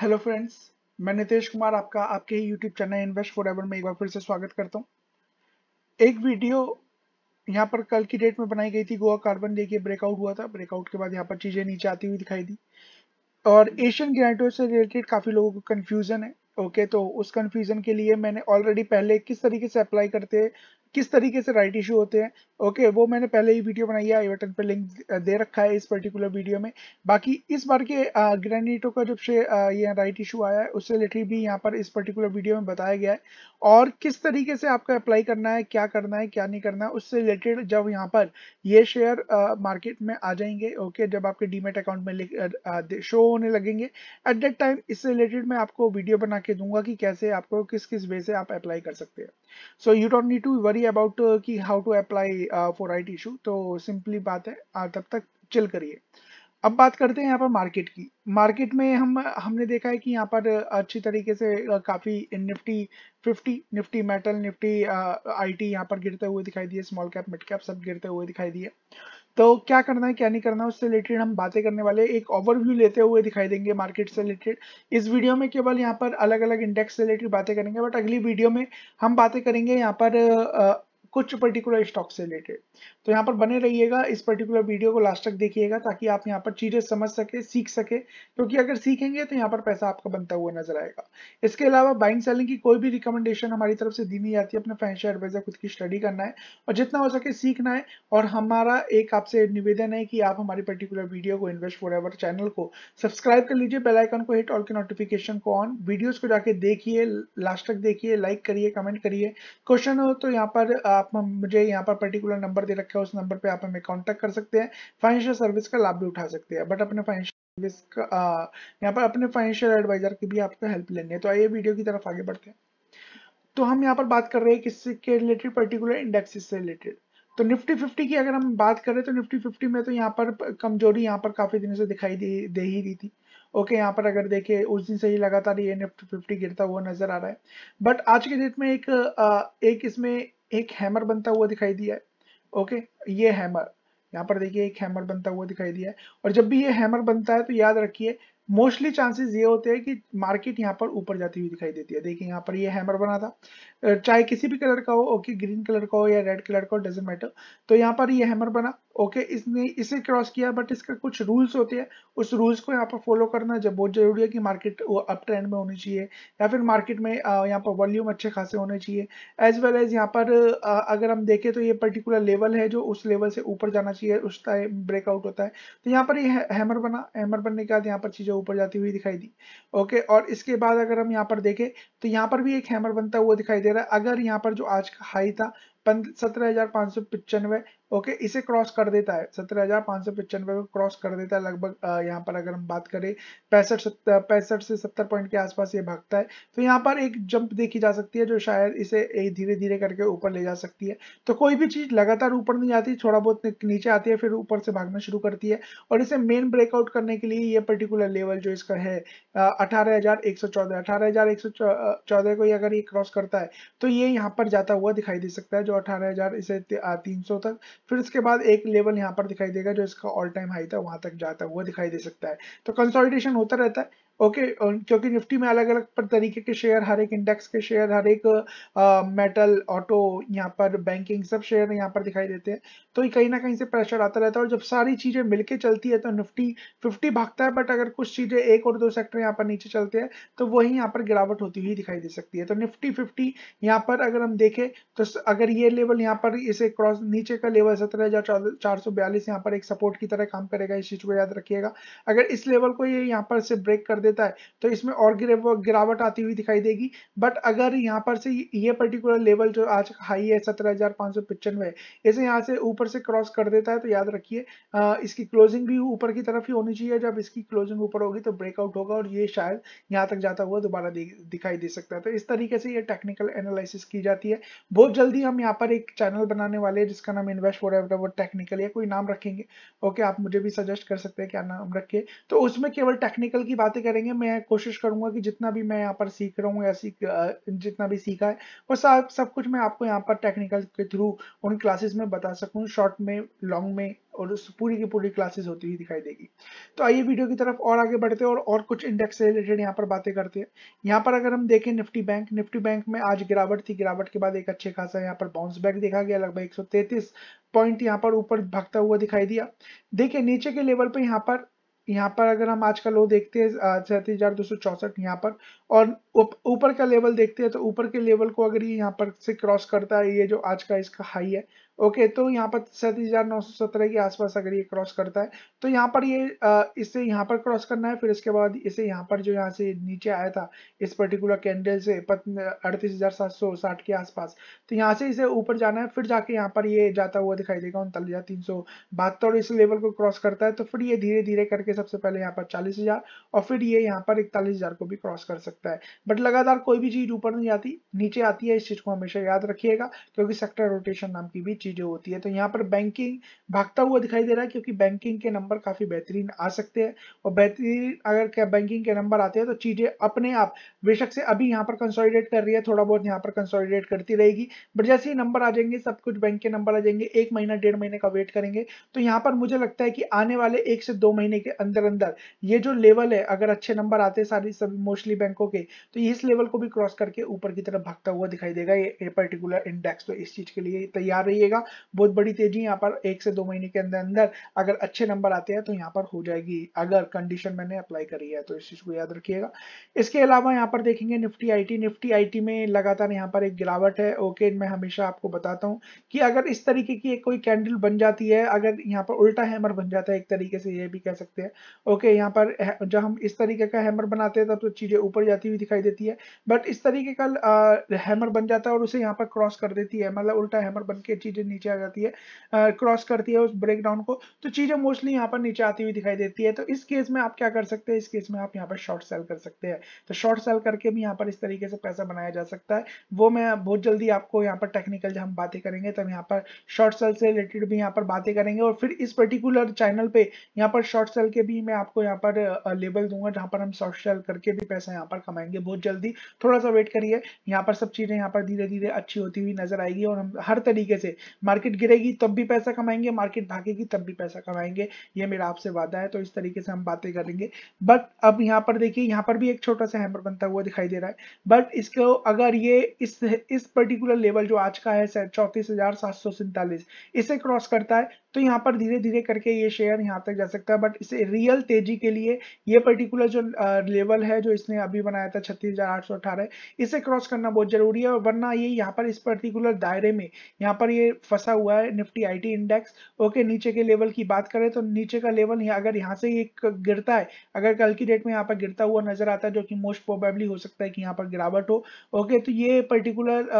hello friends मैं नितेश कुमार आपका आपके ही YouTube channel invest forever में एक बार फिर से स्वागत करता हूँ एक वीडियो यहाँ पर कल की डेट में बनाई गई थी गोवा कार्बन देखिए ब्रेकआउट हुआ था ब्रेकआउट के बाद यहाँ पर चीज़ें नीचे आती हुई दिखाई दी और एशियन ग्रेटो से रिलेटेड काफ़ी लोगों को कन्फ्यूज़न है ओके तो उस कन्फ्यूज़न के लिए मैंने ऑलरेडी पहले किस तरीके से अप्लाई करते किस तरीके से राइट इशू होते हैं ओके वो मैंने पहले ही वीडियो बनाई है आई बटन पर लिंक दे रखा है इस पर्टिकुलर वीडियो में बाकी इस बार के ग्रेनिटो का जब से ये राइट इशू आया है उससे रिलेटेड भी यहाँ पर इस पर्टिकुलर वीडियो में बताया गया है और किस तरीके से आपको अप्लाई करना है क्या करना है क्या नहीं करना है उससे रिलेटेड जब यहाँ पर ये शेयर मार्केट में आ जाएंगे ओके जब आपके डीमेट अकाउंट में शो होने लगेंगे एट दैट टाइम इससे रिलेटेड मैं आपको वीडियो बना के दूंगा कि कैसे आपको किस किस वे से आप अप्लाई कर सकते हैं so you don't need to worry about uh, कि how to apply for right issue तो सिंपली बात है uh, तब तक चिल करिए अब बात करते हैं यहाँ पर मार्केट की मार्केट में हम हमने देखा है कि यहाँ पर uh, अच्छी तरीके से काफ़ी Nifty 50 Nifty metal Nifty IT यहाँ पर गिरते हुए दिखाई दिए स्मॉल कैप मिड कैप सब गिरते हुए दिखाई दिए तो क्या करना है क्या नहीं करना है उससे रिलेटेड हम बातें करने वाले एक ओवरव्यू लेते हुए दिखाई देंगे मार्केट से रिलेटेड इस वीडियो में केवल यहाँ पर अलग अलग इंडेक्स से रिलेटेड बातें करेंगे बट अगली वीडियो में हम बातें करेंगे यहाँ पर आ, कुछ पर्टिकुलर स्टॉक से रिलेटेड तो यहाँ पर बने रहिएगा इस पर्टिकुलर वीडियो को लास्ट तक देखिएगा ताकि आप यहाँ पर चीज़ें समझ सके सीख सके क्योंकि तो अगर सीखेंगे तो यहाँ पर पैसा आपका बनता हुआ नजर आएगा इसके अलावा बाइंग सेलिंग की कोई भी रिकमेंडेशन हमारी तरफ से दी नहीं जाती है अपने फाइनेंशियल एडवाइजर खुद की स्टडी करना है और जितना हो सके सीखना है और हमारा एक आपसे निवेदन है कि आप हमारी पर्टिकुलर वीडियो को इन्वेस्ट फॉर चैनल को सब्सक्राइब कर लीजिए बेलाइकन को हिट ऑल के नोटिफिकेशन को ऑन वीडियोज को जाके देखिए लास्ट तक देखिए लाइक करिए कमेंट करिए क्वेश्चन हो तो यहाँ पर आप मुझे यहाँ पर पर्टिकुलर नंबर दे रखा है उस नंबर पे आप हमें कांटेक्ट कर सकते हैं फाइनेंशियल सर्विस का लाभ भी उठा सकते हैं बट अपने फाइनेंशियल सर्विस का यहाँ पर अपने फाइनेंशियल एडवाइजर की भी आपको हेल्प लेनी है तो आइए वीडियो की तरफ आगे बढ़ते हैं तो हम यहाँ पर बात कर रहे हैं किससे के रिलेटेड पर्टिकुलर इंडेक्सेस से रिलेटेड तो निफ्टी फिफ्टी की अगर हम बात करें तो निफ्टी फिफ्टी में तो यहाँ पर कमजोरी यहाँ पर काफी दिनों से दिखाई दे, ही रही थी ओके okay, यहाँ पर अगर देखे उस दिन से ही लगातार ये निफ्टी फिफ्टी गिरता हुआ नजर आ रहा है बट आज के डेट में एक एक इसमें एक हैमर बनता हुआ दिखाई दिया है ओके ये हैमर यहाँ पर देखिए एक हैमर बनता हुआ दिखाई दिया है और जब भी ये हैमर बनता है तो याद रखिए मोस्टली चांसेस ये होते हैं कि मार्केट यहाँ पर ऊपर जाती हुई दिखाई देती है देखिए यहाँ पर ये हैमर बना था चाहे किसी भी कलर का हो ओके ग्रीन कलर का हो या रेड कलर का हो डजेंट मैटर तो यहाँ पर ये हैमर बना ओके okay, इसने इसे क्रॉस किया बट इसका कुछ रूल्स होते हैं उस रूल्स को यहाँ पर फॉलो करना जब बहुत जरूरी है कि मार्केट अप ट्रेंड में होनी चाहिए या फिर मार्केट में यहाँ पर वॉल्यूम अच्छे खासे होने चाहिए एज वेल एज यहाँ पर अगर हम देखें तो ये पर्टिकुलर लेवल है जो उस लेवल से ऊपर जाना चाहिए उस टाइम ब्रेकआउट होता है तो यहाँ पर ये हैमर बना हैमर बनने के बाद यहाँ पर चीज़ें ऊपर जाती हुई दिखाई दी ओके और इसके बाद अगर हम यहाँ पर देखें तो यहाँ पर भी एक हैमर बनता हुआ दिखाई दे रहा है अगर यहाँ पर जो आज का हाई था सत्रह हजार पाँच सौ पचानवे ओके okay, इसे क्रॉस कर देता है सत्रह हजार पांच सौ पिचानवे को क्रॉस कर देता है लगभग यहाँ पर अगर हम बात करें पैंसठ पैंसठ से सत्तर पॉइंट के आसपास ये भागता है तो यहाँ पर एक जंप देखी जा सकती है जो शायद इसे धीरे धीरे करके ऊपर ले जा सकती है तो कोई भी चीज़ लगातार ऊपर नहीं आती थोड़ा बहुत नीचे आती है फिर ऊपर से भागना शुरू करती है और इसे मेन ब्रेकआउट करने के लिए ये पर्टिकुलर लेवल जो इसका है अठारह हजार एक सौ चौदह अठारह हजार एक सौ चौदह को अगर ये क्रॉस करता है तो ये यहाँ पर जाता हुआ दिखाई दे सकता है जो अठारह हजार इसे तीन सौ तक फिर उसके बाद एक लेवल यहाँ पर दिखाई देगा जो इसका ऑल टाइम हाई था वहां तक जाता हुआ दिखाई दे सकता है तो कंसोलिडेशन होता रहता है ओके okay, क्योंकि निफ्टी में अलग अलग तरीके के शेयर हर एक इंडेक्स के शेयर हर एक मेटल ऑटो यहाँ पर बैंकिंग सब शेयर यहाँ पर दिखाई देते हैं तो कहीं ना कहीं से प्रेशर आता रहता है और जब सारी चीज़ें मिलके चलती है तो निफ्टी फिफ्टी भागता है बट अगर कुछ चीज़ें एक और दो सेक्टर यहाँ पर नीचे चलते हैं तो वही यहाँ पर गिरावट होती हुई दिखाई दे सकती है तो निफ्टी फिफ्टी यहाँ पर अगर हम देखें तो अगर ये लेवल यहाँ पर इसे क्रॉस नीचे का लेवल सत्रह हजार चार सौ बयालीस यहाँ पर एक सपोर्ट की तरह काम करेगा इस चीज़ को याद रखिएगा अगर इस लेवल को ये यहाँ पर से ब्रेक कर देता है तो इसमें और गिरावट आती हुई दिखाई देगी बट अगर यहाँ पर से ये पर्टिकुलर लेवल जो आज हाई है सत्रह हजार पांच सौ पचानवे इसे यहाँ से ऊपर ऊपर से क्रॉस कर देता है तो याद रखिए इसकी क्लोजिंग भी ऊपर की तरफ ही होनी चाहिए जब इसकी क्लोजिंग ऊपर होगी तो ब्रेकआउट होगा और ये शायद यहाँ तक जाता हुआ दोबारा दिखाई दे सकता है तो इस तरीके से ये टेक्निकल एनालिसिस की जाती है बहुत जल्दी हम यहाँ पर एक चैनल बनाने वाले हैं जिसका नाम इन्वेस्ट फॉर एवर टेक्निकल या कोई नाम रखेंगे ओके आप मुझे भी सजेस्ट कर सकते हैं क्या नाम रखे तो उसमें केवल टेक्निकल की बातें करेंगे मैं कोशिश करूंगा कि जितना भी मैं यहाँ पर सीख रहा हूँ या जितना भी सीखा है वो सब सब कुछ मैं आपको यहाँ पर टेक्निकल के थ्रू उन क्लासेस में बता सकूँ शॉर्ट में लॉन्ग में और उस पूरी की पूरी क्लासेस होती हुई दिखाई देगी तो आइए वीडियो की तरफ और आगे बढ़ते हैं और और कुछ इंडेक्स से रिलेटेड यहाँ पर बातें करते हैं यहाँ पर अगर हम देखें निफ्टी बैंक निफ्टी बैंक में आज गिरावट थी गिरावट के बाद एक अच्छे खासा यहाँ पर बाउंस बैक देखा गया लगभग एक पॉइंट यहाँ पर ऊपर भागता हुआ दिखाई दिया देखिये नीचे के लेवल पर यहाँ पर यहाँ पर अगर हम आज का लो देखते हैं सैंतीस हजार दो सौ चौसठ यहाँ पर और ऊपर उप, का लेवल देखते हैं तो ऊपर के लेवल को अगर ये यहाँ पर से क्रॉस करता है ये जो आज का इसका हाई है ओके तो यहाँ पर सैंतीस हजार नौ सौ सत्रह के आसपास अगर ये क्रॉस करता है तो यहाँ पर ये इसे यहाँ पर क्रॉस करना है फिर इसके बाद इसे यहाँ पर जो यहाँ से नीचे आया था इस पर्टिकुलर कैंडल से अड़तीस हजार सात सौ साठ के आसपास तो यहाँ से इसे ऊपर जाना है फिर जाके यहाँ पर ये जाता हुआ दिखाई देगा उनतालीस हजार तीन सौ बहत्तर इस लेवल को क्रॉस करता है तो फिर ये धीरे धीरे करके सबसे पहले यहाँ पर चालीस हजार और फिर ये यहाँ पर इकतालीस हजार को भी क्रॉस कर सकता है बट लगातार कोई भी चीज ऊपर नहीं आती नीचे आती है इस चीज को हमेशा याद रखिएगा क्योंकि सेक्टर रोटेशन नाम की भी चीज़ें होती है तो यहाँ पर बैंकिंग भागता हुआ दिखाई दे रहा है क्योंकि बैंकिंग के नंबर काफ़ी बेहतरीन आ सकते हैं और बेहतरीन अगर क्या बैंकिंग के नंबर आते हैं तो चीज़ें अपने आप बेशक से अभी यहाँ पर कंसोलिडेट कर रही है थोड़ा बहुत यहाँ पर कंसोलिडेट करती रहेगी बट जैसे ही नंबर आ जाएंगे सब कुछ बैंक के नंबर आ जाएंगे एक महीना डेढ़ महीने का वेट करेंगे तो यहाँ पर मुझे लगता है कि आने वाले एक से दो महीने के अंदर अंदर ये जो लेवल है अगर अच्छे नंबर आते हैं सारी सभी मोस्टली बैंकों के तो इस लेवल को भी क्रॉस करके ऊपर की तरफ भागता हुआ दिखाई देगा ये पर्टिकुलर इंडेक्स तो इस चीज के लिए तैयार रहिएगा जाएगा बहुत बड़ी तेजी यहाँ पर एक से दो महीने के अंदर अंदर अगर अच्छे नंबर आते हैं तो यहाँ पर हो जाएगी अगर कंडीशन मैंने अप्लाई करी है तो इस चीज को याद रखिएगा इसके अलावा यहाँ पर देखेंगे निफ्टी आईटी निफ्टी आईटी में लगातार यहाँ पर एक गिरावट है ओके मैं हमेशा आपको बताता हूँ कि अगर इस तरीके की कोई कैंडल बन जाती है अगर यहाँ पर उल्टा हैमर बन जाता है एक तरीके से ये भी कह सकते हैं ओके यहाँ पर जब हम इस तरीके का हैमर बनाते हैं तब तो चीजें ऊपर जाती हुई दिखाई देती है बट इस तरीके का हैमर बन जाता है और उसे यहाँ पर क्रॉस कर देती है मतलब उल्टा हैमर बन के चीजें नीचे आ जाती है क्रॉस करती है उस ब्रेक डाउन को तो चीजें मोस्टली यहाँ पर नीचे आती हुई दिखाई देती है तो इस केस में आप क्या कर सकते हैं इस केस में आप यहाँ पर शॉर्ट सेल कर सकते हैं तो शॉर्ट सेल करके भी यहाँ पर इस तरीके से पैसा बनाया जा सकता है वो मैं बहुत जल्दी आपको यहाँ पर टेक्निकल जब हम बातें करेंगे तब यहाँ पर शॉर्ट सेल से रिलेटेड भी यहाँ पर बातें करेंगे और फिर इस पर्टिकुलर चैनल पे यहाँ पर शॉर्ट सेल के भी मैं आपको यहाँ पर लेबल दूंगा जहाँ पर हम शॉर्ट सेल करके भी पैसा यहाँ पर कमाएंगे बहुत जल्दी थोड़ा सा वेट करिए यहाँ पर सब चीजें यहाँ पर धीरे धीरे अच्छी होती हुई नजर आएगी और हम हर तरीके से मार्केट गिरेगी तब भी पैसा कमाएंगे मार्केट भागेगी तब भी पैसा कमाएंगे ये मेरा आपसे वादा है तो इस तरीके से हम बातें करेंगे बट अब यहाँ पर देखिए यहाँ पर भी एक छोटा सा हैमर बनता हुआ दिखाई दे रहा है बट इसको अगर ये इस इस पर्टिकुलर लेवल जो आज का है चौतीस हजार सात सौ सैंतालीस इसे क्रॉस करता है तो यहाँ पर धीरे धीरे करके ये शेयर यहाँ तक जा सकता है बट इसे रियल तेजी के लिए ये पर्टिकुलर जो लेवल है जो इसने अभी बनाया था छत्तीस इसे क्रॉस करना बहुत जरूरी है वरना ये यहाँ पर इस पर्टिकुलर दायरे में यहाँ पर ये फंसा हुआ है निफ्टी आईटी इंडेक्स ओके नीचे के लेवल की बात करें तो नीचे का लेवल यह, अगर यहाँ से एक गिरता है अगर कल की डेट में यहाँ पर गिरता हुआ नजर आता है जो कि मोस्ट प्रोबेबली हो सकता है कि यहाँ पर गिरावट हो ओके तो ये पर्टिकुलर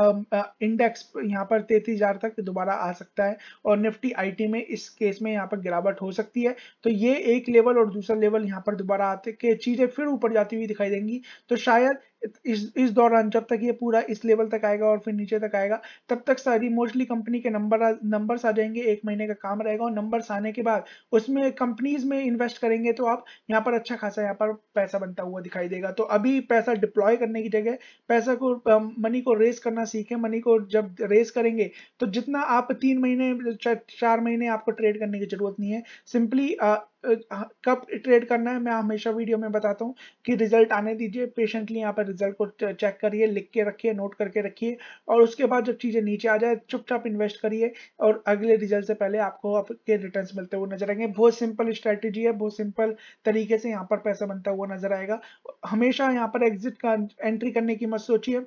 इंडेक्स um, uh, यहाँ पर तैतीस तक दोबारा आ सकता है और निफ्टी आई में इस केस में यहाँ पर गिरावट हो सकती है तो ये एक लेवल और दूसरा लेवल यहाँ पर दोबारा आते चीजें फिर ऊपर जाती हुई दिखाई देंगी तो शायद इस इस दौरान जब तक ये पूरा इस लेवल तक आएगा और फिर नीचे तक आएगा तब तक सारी मोस्टली कंपनी के नंबर नंबर्स आ जाएंगे एक महीने का काम रहेगा और नंबर्स आने के बाद उसमें कंपनीज में इन्वेस्ट करेंगे तो आप यहाँ पर अच्छा खासा यहाँ पर पैसा बनता हुआ दिखाई देगा तो अभी पैसा डिप्लॉय करने की जगह पैसा को मनी को रेस करना सीखें मनी को जब रेस करेंगे तो जितना आप तीन महीने चार महीने आपको ट्रेड करने की जरूरत नहीं है सिंपली कब ट्रेड करना है मैं हमेशा वीडियो में बताता हूँ कि रिजल्ट आने दीजिए पेशेंटली यहाँ पर रिजल्ट को चेक करिए लिख के रखिए नोट करके रखिए और उसके बाद जब चीज़ें नीचे आ जाए चुपचाप इन्वेस्ट करिए और अगले रिजल्ट से पहले आपको आपके रिटर्न मिलते हुए नजर आएंगे बहुत सिंपल स्ट्रैटेजी है बहुत सिंपल तरीके से यहाँ पर पैसा बनता हुआ नजर आएगा हमेशा यहाँ पर एग्जिट का एंट्री करने की मत सोचिए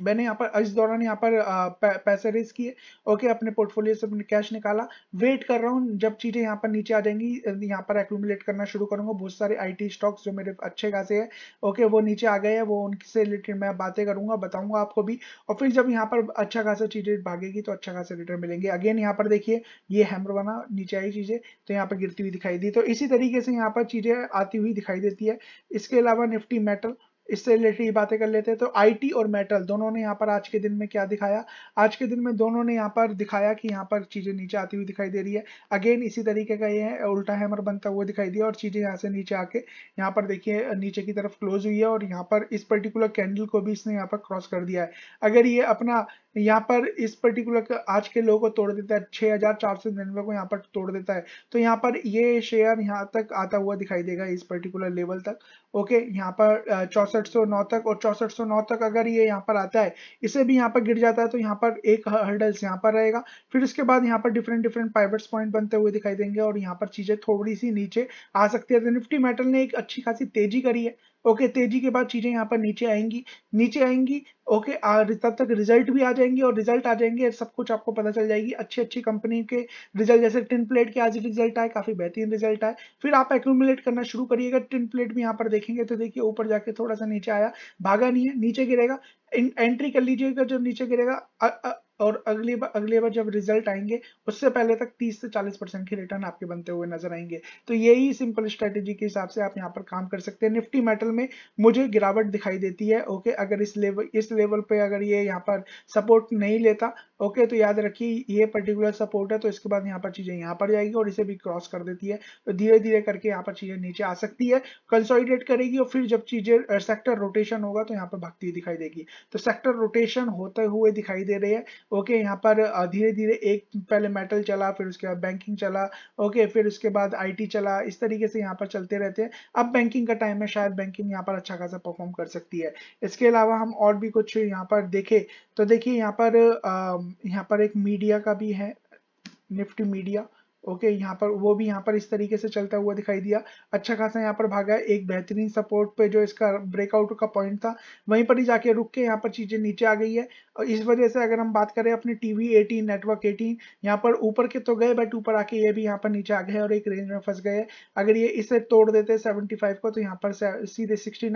मैंने यहाँ पर इस दौरान यहाँ पर पैसे रेस किए ओके अपने पोर्टफोलियो से अपने कैश निकाला वेट कर रहा हूँ जब चीज़ें यहाँ पर नीचे आ जाएंगी यहाँ पर एक्मुलेट करना शुरू करूंगा बहुत सारे आईटी स्टॉक्स जो मेरे अच्छे खासे हैं ओके वो नीचे आ गए हैं वो उनसे रिलेटेड मैं बातें करूंगा बताऊंगा आपको भी और फिर जब यहाँ पर अच्छा खासा चीज़ें भागेगी तो अच्छा खासा रिटर्न मिलेंगे अगेन यहाँ पर देखिए ये हैमर बना नीचे आई चीज़ें तो यहाँ पर गिरती हुई दिखाई दी तो इसी तरीके से यहाँ पर चीज़ें आती हुई दिखाई देती है इसके अलावा निफ्टी मेटल इससे रिलेटेड ये बातें कर लेते हैं तो आईटी और मेटल दोनों ने यहाँ पर आज के दिन में क्या दिखाया आज के दिन में दोनों ने यहाँ पर दिखाया कि यहाँ पर चीज़ें नीचे आती हुई दिखाई दे रही है अगेन इसी तरीके का ये है उल्टा हैमर बनता हुआ दिखाई दिया और चीज़ें यहाँ से नीचे आके यहाँ पर देखिए नीचे की तरफ क्लोज हुई है और यहाँ पर इस पर्टिकुलर कैंडल को भी इसने यहाँ पर क्रॉस कर दिया है अगर ये अपना यहाँ पर इस पर्टिकुलर आज के लोगों को तोड़ देता है छह हजार चार सौ निन्यानवे को यहाँ पर तोड़ देता है तो यहाँ पर ये शेयर यहाँ तक आता हुआ दिखाई देगा इस पर्टिकुलर लेवल तक ओके यहाँ पर चौसठ सौ नौ तक और चौसठ सौ नौ तक अगर ये यहाँ पर आता है इसे भी यहाँ पर गिर जाता है तो यहाँ पर एक हर्डल्स यहाँ पर रहेगा फिर इसके बाद यहाँ पर डिफरेंट डिफरेंट पाइवर्ट्स पॉइंट बनते हुए दिखाई देंगे और यहाँ पर चीजें थोड़ी सी नीचे आ सकती है तो निफ्टी मेटल ने एक अच्छी खासी तेजी करी है ओके तेजी के बाद चीजें यहाँ पर नीचे आएंगी नीचे आएंगी ओके तब तक रिजल्ट भी आ जाएंगे और रिजल्ट आ जाएंगे सब कुछ आपको पता चल जाएगी अच्छी अच्छी कंपनी के रिजल्ट जैसे टिन प्लेट के आज रिजल्ट आए काफी बेहतरीन रिजल्ट आए फिर आप एक्यूमुलेट करना शुरू करिएगा टिन प्लेट भी यहाँ पर देखेंगे तो देखिए ऊपर जाके थोड़ा सा नीचे आया भागा नहीं है नीचे गिरेगा एंट्री कर लीजिएगा जब नीचे गिरेगा और अगली बार अगली बार जब रिजल्ट आएंगे उससे पहले तक 30 से 40 परसेंट के रिटर्न आपके बनते हुए नजर आएंगे तो यही सिंपल स्ट्रेटेजी के हिसाब से आप यहाँ पर काम कर सकते हैं निफ्टी मेटल में मुझे गिरावट दिखाई देती है ओके अगर इस लेवल इस लेवल पे अगर ये यहाँ पर सपोर्ट नहीं लेता ओके तो याद रखिए ये पर्टिकुलर सपोर्ट है तो इसके बाद यहाँ पर चीजें यहाँ पर जाएगी और इसे भी क्रॉस कर देती है तो धीरे धीरे करके यहाँ पर चीजें नीचे आ सकती है कंसोलिडेट करेगी और फिर जब चीजें सेक्टर रोटेशन होगा तो यहाँ पर भक्ति दिखाई देगी तो सेक्टर रोटेशन होते हुए दिखाई दे रही है ओके यहाँ पर धीरे धीरे एक पहले मेटल चला फिर उसके बाद बैंकिंग चला ओके फिर उसके बाद आईटी चला इस तरीके से यहाँ पर चलते रहते हैं अब बैंकिंग का टाइम है शायद बैंकिंग यहाँ पर अच्छा खासा परफॉर्म कर सकती है इसके अलावा हम और भी कुछ यहाँ पर देखें तो देखिए यहाँ पर यहाँ पर एक मीडिया का भी है निफ्टी मीडिया ओके okay, यहाँ पर वो भी यहाँ पर इस तरीके से चलता हुआ दिखाई दिया अच्छा खासा यहाँ पर भागा एक बेहतरीन सपोर्ट पे जो इसका ब्रेकआउट का पॉइंट था वहीं पर ही जाके रुक के यहाँ पर चीजें नीचे आ गई है और इस वजह से अगर हम बात करें अपने टीवी 18 नेटवर्क 18 यहाँ पर ऊपर के तो गए बट ऊपर आके ये भी यहाँ पर नीचे आ गए और एक रेंज में फंस गए अगर ये इसे तोड़ देते सेवेंटी को तो यहाँ पर सीधे सिक्सटी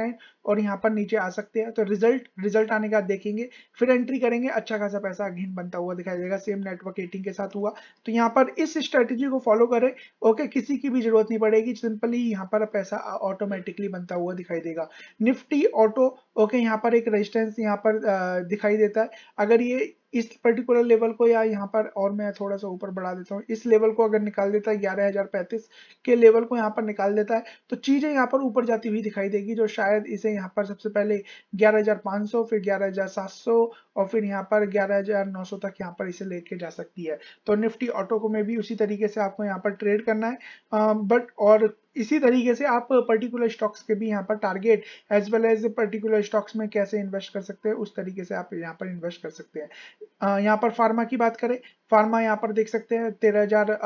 और यहाँ पर नीचे आ सकते हैं तो रिजल्ट रिजल्ट आने का देखेंगे फिर एंट्री करेंगे अच्छा खासा पैसा अगेन बनता हुआ दिखाई देगा सेम नेटवर्क एटीन के साथ हुआ तो यहाँ पर इस स्ट्रेटेजी स्ट्रेटेजी को फॉलो करें ओके किसी की भी जरूरत नहीं पड़ेगी सिंपली यहाँ पर पैसा ऑटोमेटिकली बनता हुआ दिखाई देगा निफ्टी ऑटो ओके यहाँ पर एक रेजिस्टेंस यहाँ पर दिखाई देता है अगर ये इस पर्टिकुलर लेवल को या यहाँ पर और मैं थोड़ा सा ऊपर बढ़ा देता हूँ इस लेवल को अगर निकाल देता है ग्यारह हजार पैंतीस के लेवल को यहाँ पर निकाल देता है तो चीजें यहाँ पर ऊपर जाती हुई दिखाई देगी जो शायद इसे यहाँ पर सबसे पहले ग्यारह हजार पाँच सौ फिर ग्यारह हजार सात सौ और फिर यहाँ पर ग्यारह हजार नौ सौ तक यहाँ पर इसे लेके जा सकती है तो निफ्टी ऑटो को में भी उसी तरीके से आपको यहाँ पर ट्रेड करना है बट और इसी तरीके से आप पर्टिकुलर स्टॉक्स के भी यहाँ पर target as well as particular stocks में कैसे इन्वेस्ट कर सकते हैं उस तरीके से आप यहाँ पर इन्वेस्ट कर सकते हैं यहाँ पर फार्मा की बात करें फार्मा यहाँ पर देख सकते हैं तेरह हजार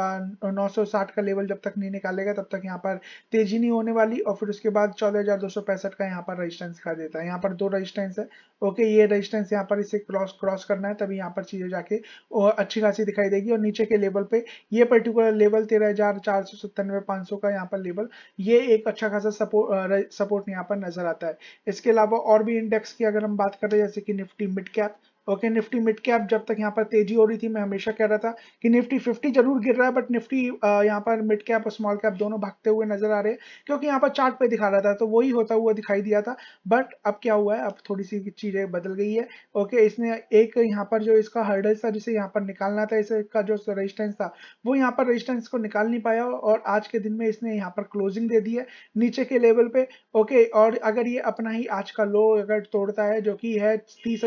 नौ सौ साठ का लेवल जब तक नहीं निकालेगा तब तक यहाँ पर तेजी नहीं होने वाली और फिर उसके बाद चौदह हजार दो सौ पैंसठ का यहाँ पर रजिस्टेंस दिखा देता है यहाँ पर दो रजिस्टेंस है ओके ये रजिस्टेंस यहाँ पर इसे क्रॉस क्रॉस करना है तभी यहाँ पर चीजें जाके और अच्छी खासी दिखाई देगी और नीचे के लेवल पे ये पर्टिकुलर लेवल तेरह हजार चार सौ सत्तानवे पांच सौ का यहाँ पर लेवल लेवल ये एक अच्छा खासा सपोर्ट सपोर्ट यहाँ पर नजर आता है इसके अलावा और भी इंडेक्स की अगर हम बात करें जैसे कि Nifty mid cap okay Nifty mid cap जब तक यहाँ पर तेजी हो रही थी मैं हमेशा कह रहा था कि निफ्टी फिफ्टी जरूर गिर रहा है बट निफ्टी यहाँ पर मिड कैप और स्मॉल कैप दोनों भागते हुए नजर आ रहे हैं क्योंकि यहाँ पर चार्ट पे दिखा रहा था तो वही होता हुआ दिखाई दिया था बट अब क्या हुआ है अब थोड़ी सी चीजें बदल गई है ओके इसने एक यहाँ पर जो इसका हर्डल था जिसे यहाँ पर निकालना था इसका जो रजिस्टेंस था वो यहाँ पर रजिस्टेंस को निकाल नहीं पाया और आज के दिन में इसने यहाँ पर क्लोजिंग दे दी है नीचे के लेवल पे ओके और अगर ये अपना ही आज का लो अगर तोड़ता है जो कि है तीस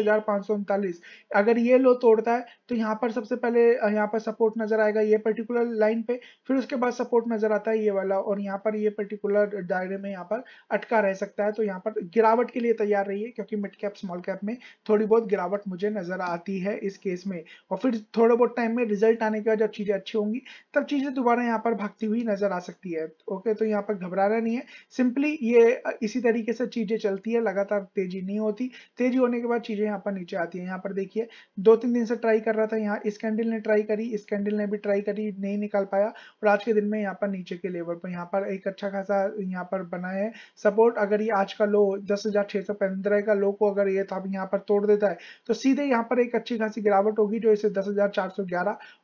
बॉडीज अगर ये लो तोड़ता है तो यहाँ पर सबसे पहले यहाँ पर सपोर्ट नजर आएगा ये पर्टिकुलर लाइन पे फिर उसके बाद सपोर्ट नजर आता है ये वाला और यहाँ पर ये पर्टिकुलर दायरे में यहाँ पर अटका रह सकता है तो यहाँ पर गिरावट के लिए तैयार रहिए क्योंकि मिड कैप स्मॉल कैप में थोड़ी बहुत गिरावट मुझे नजर आती है इस केस में और फिर थोड़े बहुत टाइम में रिजल्ट आने के बाद जब चीजें अच्छी होंगी तब चीजें दोबारा यहाँ पर भागती हुई नजर आ सकती है ओके तो यहाँ पर घबराना नहीं है सिंपली ये इसी तरीके से चीजें चलती है लगातार तेजी नहीं होती तेजी होने के बाद चीजें यहाँ पर नीचे आती है यहाँ पर देखिए दो तीन दिन से ट्राई कर रहा था यहाँ इस कैंडल ने ट्राई करी इस कैंडल ने भी ट्राई करी नहीं निकाल पाया और आज के दिन में यहाँ पर नीचे के लेवल पर यहाँ पर एक अच्छा खासा यहाँ पर बना है सपोर्ट अगर ये आज का लो दस का लो को अगर ये था तो यहाँ पर तोड़ देता है तो सीधे यहाँ पर एक अच्छी खासी गिरावट होगी जो इसे दस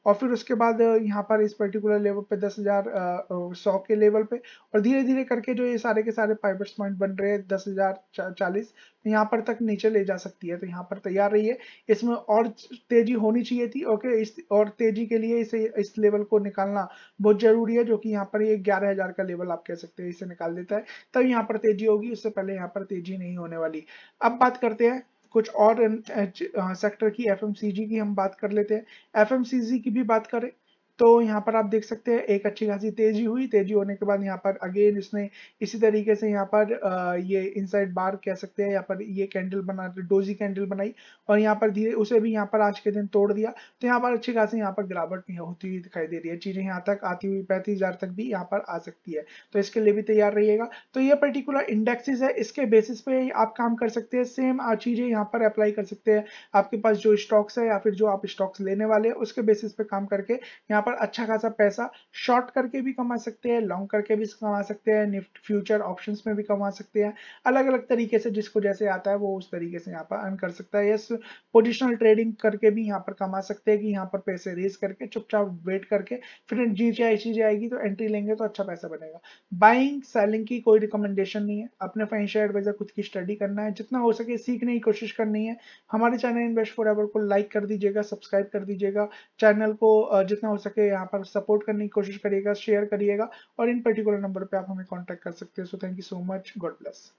और फिर उसके बाद यहाँ पर इस पर्टिकुलर लेवल पे दस हजार सौ के लेवल पे और धीरे धीरे करके जो ये सारे के सारे पाइपर्स पॉइंट बन रहे हैं दस हजार चालीस यहाँ पर तक नीचे ले जा सकती है तो यहाँ पर तैयार रहिए इसमें और तेजी होनी चाहिए थी ओके इस और तेजी के लिए इसे इस लेवल को निकालना बहुत जरूरी है जो कि यहाँ पर ये ग्यारह हजार का लेवल आप कह सकते हैं इसे निकाल देता है तब यहाँ पर तेजी होगी उससे पहले यहाँ पर तेजी नहीं होने वाली अब बात करते हैं कुछ और सेक्टर की एफ की हम बात कर लेते हैं एफ की भी बात करें तो यहाँ पर आप देख सकते हैं एक अच्छी खासी तेजी हुई तेजी होने के बाद यहाँ पर अगेन इसने इसी तरीके से यहाँ पर ये इनसाइड बार कह सकते हैं यहाँ पर ये कैंडल बना डोजी कैंडल बनाई और यहाँ पर धीरे उसे भी यहाँ पर आज के दिन तोड़ दिया तो यहाँ पर अच्छी खासी यहाँ पर गिरावट होती हुई दिखाई दे रही है चीजें यहाँ तक आती हुई पैंतीस तक भी यहाँ पर आ सकती है तो इसके लिए भी तैयार रहिएगा तो ये पर्टिकुलर इंडेक्सेस है इसके बेसिस पे आप काम कर सकते हैं सेम चीजें यहाँ पर अप्लाई कर सकते हैं आपके पास जो स्टॉक्स है या फिर जो आप स्टॉक्स लेने वाले हैं उसके बेसिस पे काम करके यहाँ पर अच्छा खासा पैसा शॉर्ट करके भी कमा सकते हैं लॉन्ग करके भी कमा सकते हैं निफ्ट फ्यूचर ऑप्शन में भी कमा सकते हैं अलग अलग तरीके से जिसको जैसे आता है वो उस तरीके से यहाँ पर अर्न कर सकता है यस पोजिशनल ट्रेडिंग करके भी यहाँ पर कमा सकते हैं कि यहाँ पर पैसे रेज करके चुपचाप वेट करके फिर जी चाहे चीजें आएगी तो एंट्री लेंगे तो अच्छा पैसा बनेगा बाइंग सेलिंग की कोई रिकमेंडेशन नहीं है अपने फाइनेंशियल एडवाइजर खुद की स्टडी करना है जितना हो सके सीखने की कोशिश करनी है हमारे चैनल इन्वेस्ट फॉर को लाइक कर दीजिएगा सब्सक्राइब कर दीजिएगा चैनल को जितना हो सके के यहाँ पर सपोर्ट करने की कोशिश करिएगा शेयर करिएगा और इन पर्टिकुलर नंबर पर आप हमें कॉन्टेक्ट कर सकते हैं so thank you so much God bless